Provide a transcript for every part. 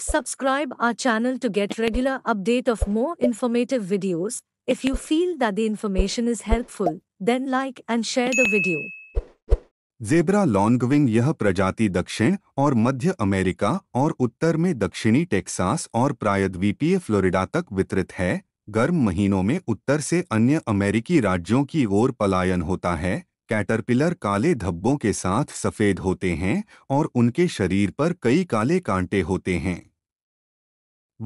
please subscribe our channel to get regular update of more informative videos. If you feel that the information is helpful, then like and share the video. Zebra longwing यह प्रजाति दक्षिण और मध्य America और उत्तर में दक्षिणी Texas और प्रायद्वीपीय Florida तक वितरित है गर्म महीनों में उत्तर से अन्य अमेरिकी राज्यों की ओर पलायन होता है कैटरपिलर काले धब्बों के साथ सफ़ेद होते हैं और उनके शरीर पर कई काले कांटे होते हैं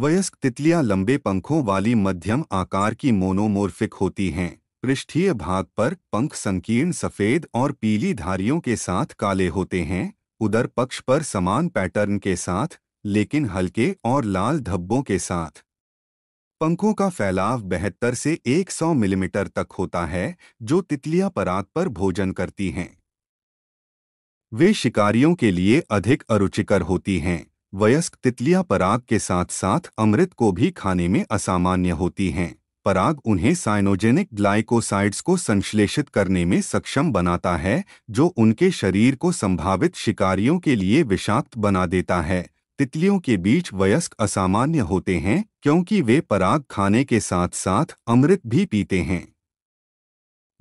वयस्क तितलियां लंबे पंखों वाली मध्यम आकार की मोनोमोर्फिक होती हैं पृष्ठीय भाग पर पंख संकीर्ण सफेद और पीली धारियों के साथ काले होते हैं उधर पक्ष पर समान पैटर्न के साथ लेकिन हल्के और लाल धब्बों के साथ पंखों का फैलाव बेहतर से 100 मिलीमीटर तक होता है जो तितलियां पराग पर भोजन करती हैं वे शिकारियों के लिए अधिक अरुचिकर होती हैं वयस्क तितलियां पराग के साथ साथ अमृत को भी खाने में असामान्य होती हैं पराग उन्हें साइनोजेनिक ग्लाइकोसाइड्स को संश्लेषित करने में सक्षम बनाता है जो उनके शरीर को संभावित शिकारियों के लिए विषाक्त बना देता है तितलियों के बीच वयस्क असामान्य होते हैं क्योंकि वे पराग खाने के साथ साथ अमृत भी पीते हैं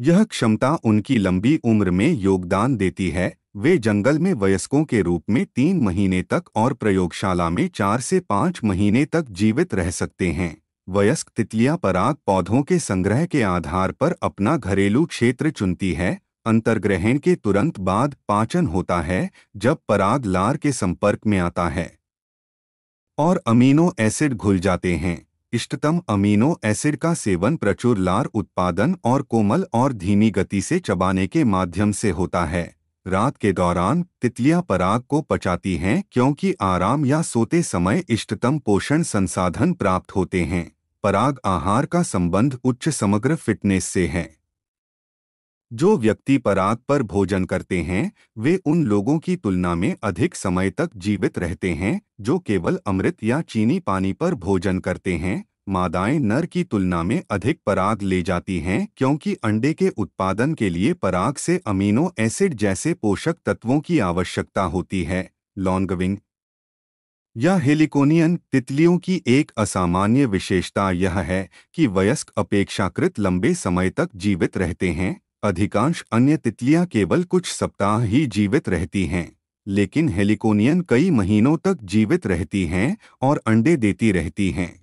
यह क्षमता उनकी लंबी उम्र में योगदान देती है वे जंगल में वयस्कों के रूप में तीन महीने तक और प्रयोगशाला में चार से पाँच महीने तक जीवित रह सकते हैं वयस्क तितलियां पराग पौधों के संग्रह के आधार पर अपना घरेलू क्षेत्र चुनती है अंतर्ग्रहण के तुरंत बाद पाचन होता है जब पराग लार के संपर्क में आता है और अमीनो एसिड घुल जाते हैं इष्टतम अमीनो एसिड का सेवन प्रचुर लार उत्पादन और कोमल और धीमी गति से चबाने के माध्यम से होता है रात के दौरान तितलियां पराग को पचाती हैं क्योंकि आराम या सोते समय इष्टतम पोषण संसाधन प्राप्त होते हैं पराग आहार का संबंध उच्च समग्र फिटनेस से है जो व्यक्ति पराग पर भोजन करते हैं वे उन लोगों की तुलना में अधिक समय तक जीवित रहते हैं जो केवल अमृत या चीनी पानी पर भोजन करते हैं मादाएं नर की तुलना में अधिक पराग ले जाती हैं क्योंकि अंडे के उत्पादन के लिए पराग से अमीनो एसिड जैसे पोषक तत्वों की आवश्यकता होती है लॉन्गविंग या हेलिकोनियन तितलियों की एक असामान्य विशेषता यह है कि वयस्क अपेक्षाकृत लंबे समय तक जीवित रहते हैं अधिकांश अन्य तितलियां केवल कुछ सप्ताह ही जीवित रहती हैं लेकिन हेलिकोनियन कई महीनों तक जीवित रहती हैं और अंडे देती रहती हैं